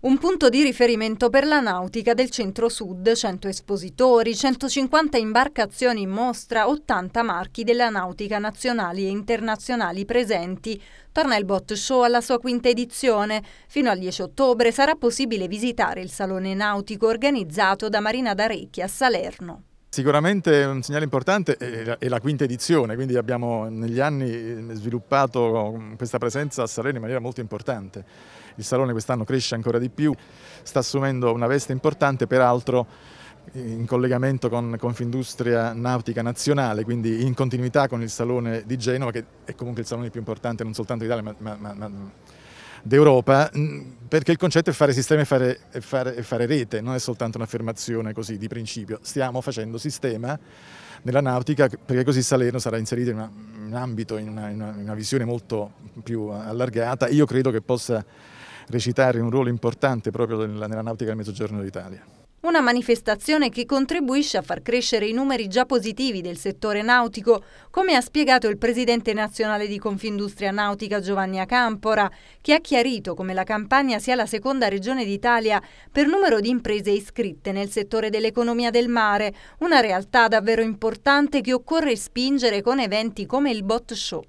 Un punto di riferimento per la nautica del centro-sud, 100 espositori, 150 imbarcazioni in mostra, 80 marchi della nautica nazionali e internazionali presenti. Torna il Bot Show alla sua quinta edizione. Fino al 10 ottobre sarà possibile visitare il salone nautico organizzato da Marina d'Arecchi a Salerno. Sicuramente un segnale importante è la quinta edizione, quindi abbiamo negli anni eh, sviluppato mm, questa presenza a Salerno in maniera molto importante. Il Salone quest'anno cresce ancora di più, sta assumendo una veste importante, peraltro in collegamento con Confindustria Nautica Nazionale, quindi in continuità con il Salone di Genova, che è comunque il salone più importante non soltanto d'Italia ma, ma, ma d'Europa, mm, perché il concetto è fare sistema e fare, e fare, e fare rete, non è soltanto un'affermazione così di principio, stiamo facendo sistema nella nautica perché così Salerno sarà inserito in, una, in un ambito, in una, in una visione molto più allargata io credo che possa recitare un ruolo importante proprio nella, nella nautica del Mezzogiorno d'Italia. Una manifestazione che contribuisce a far crescere i numeri già positivi del settore nautico, come ha spiegato il presidente nazionale di Confindustria Nautica Giovanni Acampora, che ha chiarito come la Campania sia la seconda regione d'Italia per numero di imprese iscritte nel settore dell'economia del mare, una realtà davvero importante che occorre spingere con eventi come il Bot Show.